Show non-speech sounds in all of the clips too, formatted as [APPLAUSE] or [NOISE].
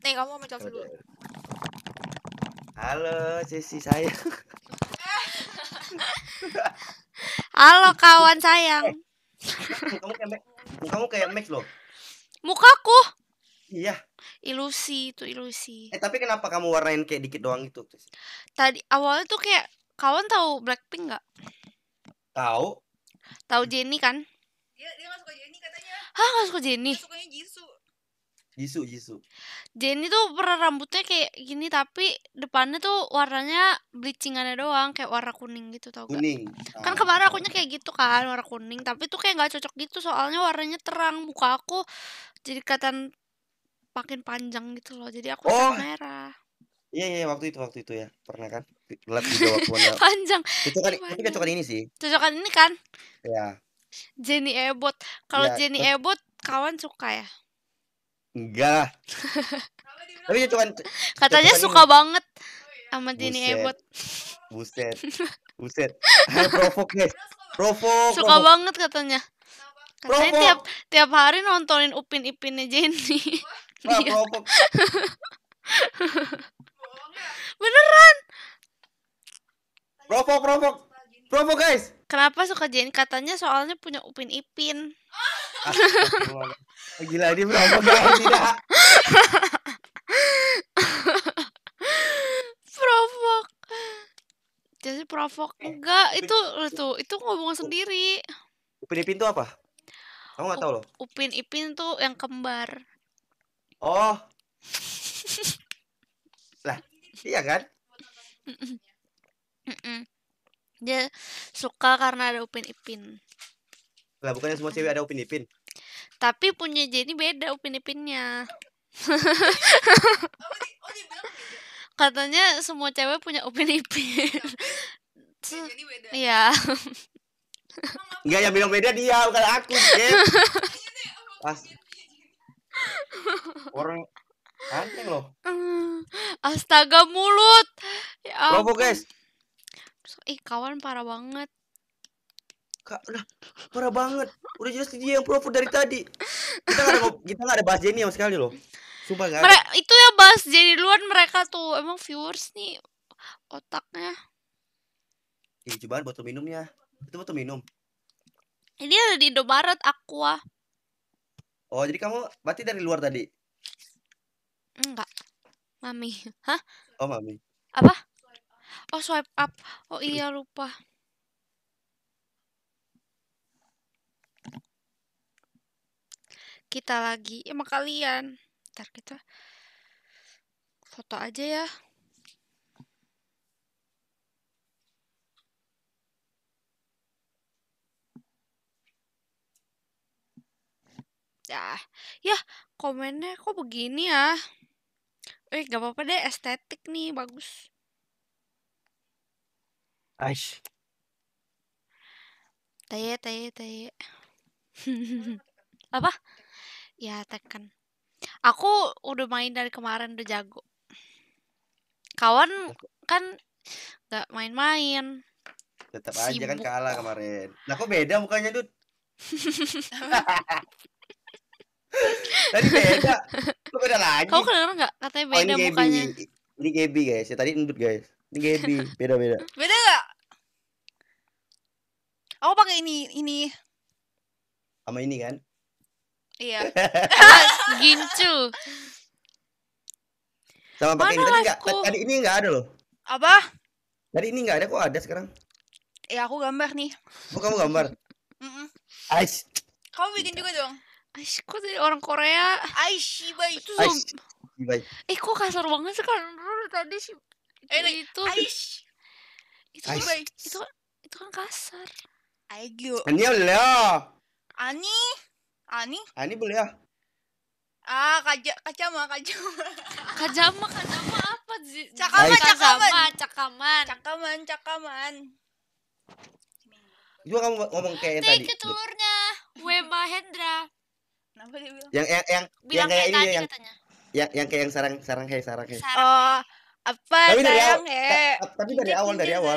Nih kamu mau mencoba dulu. Halo, Jesse sayang. [LAUGHS] Halo kawan sayang. Eh, kamu kayak Max, kamu kayak Max loh. Mukaku. Iya. Ilusi itu ilusi. Eh tapi kenapa kamu warnain kayak dikit doang itu? Tadi awalnya tuh kayak kawan tahu Blackpink nggak? Tahu. Tahu Jennie kan? Dia dia gak suka Jennie katanya. Hah gak suka Jennie? Dia sukanya Jisoo. Jisoo, Jisoo. Jenny tuh pernah rambutnya kayak gini tapi depannya tuh warnanya bleachingannya doang kayak warna kuning gitu tau gak? Kuning. Kan ah, kemarin akunya kayak gitu kan warna kuning tapi tuh kayak nggak cocok gitu soalnya warnanya terang muka aku jadi kelihatan makin panjang gitu loh jadi aku oh. merah. Iya iya waktu itu waktu itu ya pernah kan lihat juga waktu panjang. Cocokan tapi cocokan ini sih. Cocokan ini kan? Iya. Jenny Ebot. Kalau ya, Jenny Ebot kawan suka ya? Enggak Tapi dia cuman [LAUGHS] katanya cuman suka ini. banget sama Dini Ebot. Buset. Buset. [LAUGHS] provok guys. Provok. Suka provok. banget katanya. Katanya provok. tiap tiap hari nontonin Upin Ipinnya Jenny. [LAUGHS] Wah, iya. provok. Beneran. Provok, provok. Provok guys. Kenapa suka Jenny? Katanya soalnya punya Upin Ipin. Oh. Oh, gila ini berapa tidak? provok. Jadi provok eh, enggak itu itu itu ngomong sendiri. Upin Ipin tuh apa? Kamu nggak tahu loh. Upin Ipin tuh yang kembar. Oh. lah, iya kan? Mm -mm. Mm dia suka karena ada Upin Ipin. Lah bukannya semua cewek ada Upin Ipin. Tapi punya Jenny beda Upin Ipinnya. [LAUGHS] Katanya semua cewek punya Upin Ipin. Iya. Enggak yang bilang beda dia bukan aku, iya Pas. Orang anjing loh. Eh, astaga mulut. Ya guys. Ih kawan parah banget kak udah parah banget udah jelas dia yang proper dari tadi kita gak ada kita gak ada bahas Jenny sama sekali loh Sumpah gak ada. itu ya bahas Jenny luar mereka tuh emang viewers nih otaknya Ih, cobaan botol minumnya itu botol minum ini ada di Indomaret Aqua oh jadi kamu berarti dari luar tadi enggak mami hah oh mami apa oh swipe up oh iya lupa kita lagi ya, kalian ntar kita foto aja ya ya ya komennya kok begini ya eh gak apa-apa deh estetik nih bagus Aish. Taye, taye, taye. [LAUGHS] Apa? Ya, Tekken. Aku udah main dari kemarin udah jago. Kawan kan nggak main-main. Tetap aja kan kalah kemarin. Nah, kok beda mukanya, tuh? [LAUGHS] tadi beda. Lu beda lagi. Kau kedengeran nggak katanya beda oh, ini mukanya? Gaby. Ini Gaby, guys. Ya tadi endut, guys. Ini Gaby, beda-beda. [LAUGHS] Beda nggak? Aku pakai ini, ini. Sama ini kan? Iya. [LAUGHS] Gincu. Sama pakai ini tadi, tadi ini enggak ada loh. Apa? Tadi ini enggak ada kok ada sekarang. Ya aku gambar nih. Oh kamu gambar? Heeh. Ais. Kamu bikin juga dong. Ais, kok dari orang Korea? Ais, shiba Itu Aish, baik. Eh, kok kasar banget sih kan tadi sih. Eh, itu. Ais. Itu Aish. Itu, itu, kan, itu kan kasar. Aigyo. Ani, Ani. Ani? Ani ah, boleh ya? Ah, kaja, kacama, kacama. kacama mah apa sih? Cakaman, cakaman. Cakaman, cakaman. Cakaman, Gua kamu ngomong kayak yang tadi. Take telurnya. Gue Hendra. Kenapa dia bilang? Yang yang yang, bilang yang kayak, kayak ini yang, katanya. yang yang kayak yang sarang sarang hei sarang hei. Sarang. Oh, apa tapi sarang dari awal, hei? Ta tapi dari awal [LAUGHS] dari awal.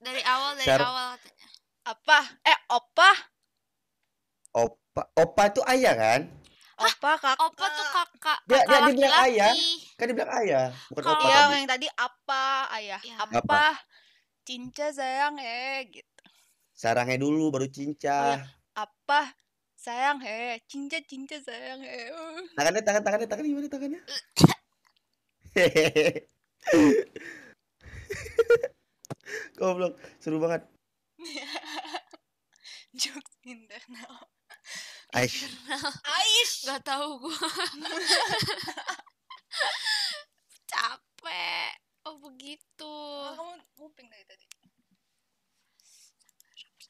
dari awal dari Sar awal katanya. Apa? Eh, opah Opa, opa itu ayah kan? Opa kakak. Opa tuh kakak. Dia, kakak dia, dia bilang ayah. Kan dia bilang ayah, bukan Kalau opa. Iya, yang tadi apa ayah? Ya. Apa? apa? Cinca sayang eh gitu. Sarangnya dulu baru cinca. ya. Apa? Sayang he cinca cinca sayang he Tangannya tangan tangannya tangan gimana tangannya? [LAUGHS] Goblok, seru banget. [LAUGHS] Jokes internal. Aish. Aish. Gak tau gue. [LAUGHS] Capek. Oh begitu. Oh, kamu nguping dari tadi.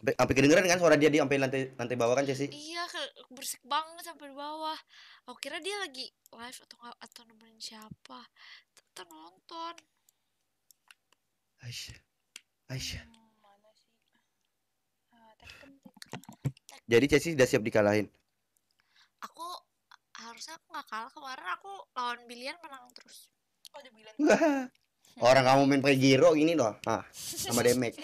Sampai, sampai kedengeran kan suara dia di sampai lantai lantai bawah kan Cesi? Iya, bersik banget sampai di bawah. Aku kira dia lagi live atau nggak atau nemenin siapa. Tonton nonton. Aisyah. Aisyah. Hmm, mana sih? Ah, tapi kan jadi Chelsea sudah siap dikalahin. Aku harusnya aku gak kalah kemarin aku lawan biliar menang terus. Oh, Orang kamu main pakai giro gini loh. Ah, sama damage.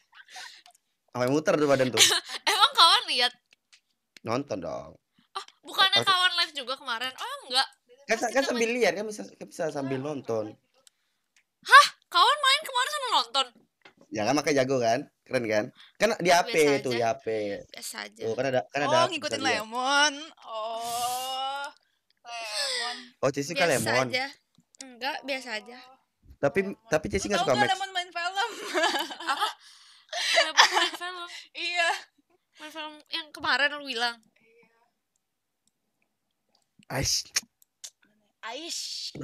[LAUGHS] Sampai muter tuh badan tuh. [LAUGHS] Emang kawan lihat? Nonton dong. Oh, bukannya kawan live juga kemarin? Oh, enggak. Kan, kan sambil lihat kan bisa kan bisa sambil ah. nonton. ya kan makanya jago kan keren kan kan di HP itu di HP Biasa aja. oh kan ada kan ada oh, ngikutin lemon oh lemon oh Jessica biasa lemon aja. enggak biasa aja tapi lemon. tapi Jessica nggak suka Max lemon main film apa [LAUGHS] kenapa main film iya main film yang kemarin lu bilang Aish Aish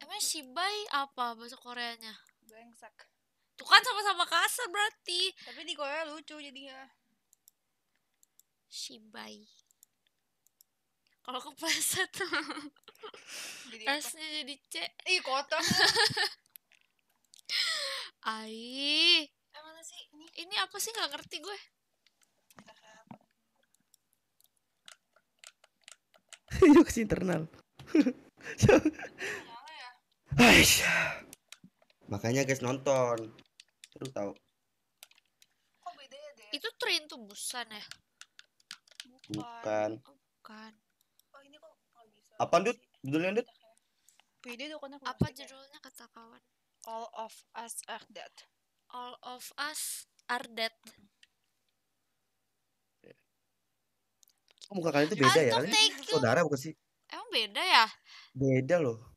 Emang si Bay apa bahasa Koreanya? Brengsek. Tuh kan sama-sama kasar berarti. Tapi di Korea lucu jadinya. Shibai. Kalau ke jadi s jadi C. Ih, kotor. [LAUGHS] Ai. Eh, mana ini? apa sih nggak ngerti gue. [LAUGHS] si internal. [LAUGHS] Ya? Aisyah. Makanya guys nonton. terus tahu. Kok beda ya, Itu train tuh Busan ya? Bukan. Bukan. Oh, bukan. Oh, ini kok Judulnya, video tuh kena Apa ya. judulnya kata kawan? All of us are dead. All of us are dead. Oh, muka kalian itu beda ya? Kalian saudara bukan sih? Emang beda ya? Beda loh.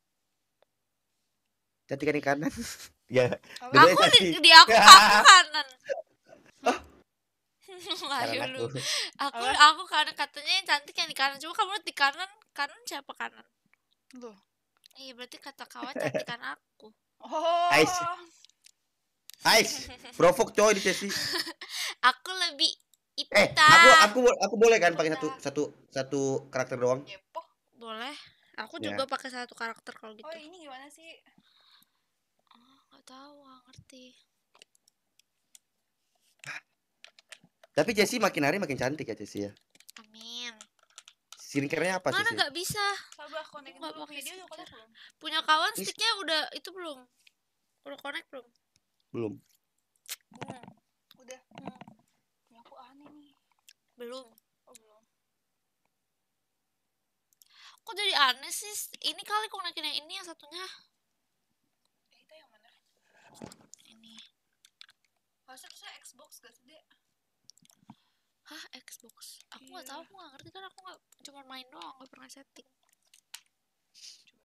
Cantikan di kanan. [LAUGHS] ya. Aku di, di aku [LAUGHS] ah. kanan. Oh. lu. [LAUGHS] Aku aku kanan katanya yang cantik yang di kanan. Coba kamu di kanan, kanan siapa kanan? Lu. Iya berarti kata kawan cantikan aku. Oh. Ais. Ais. Provok coy di sesi. aku lebih eh, aku aku aku boleh kan pakai satu iya. satu satu karakter doang? Boleh. Aku ya. juga ya. pakai satu karakter kalau gitu. Oh, ini gimana sih? tahu nggak ngerti tapi Jessie makin hari makin cantik ya Jessie ya amin skincarenya nya apa mana nggak bisa coba connect dulu punya kawan sticknya udah itu belum udah connect belum belum hmm, udah hmm. aku aneh nih belum oh, belum kok jadi aneh sih ini kali konekin yang ini yang satunya tuh saya Xbox gak sih, Dek? Hah, Xbox? Aku nggak yeah. tahu, aku nggak ngerti kan aku nggak cuma main doang, nggak pernah setting.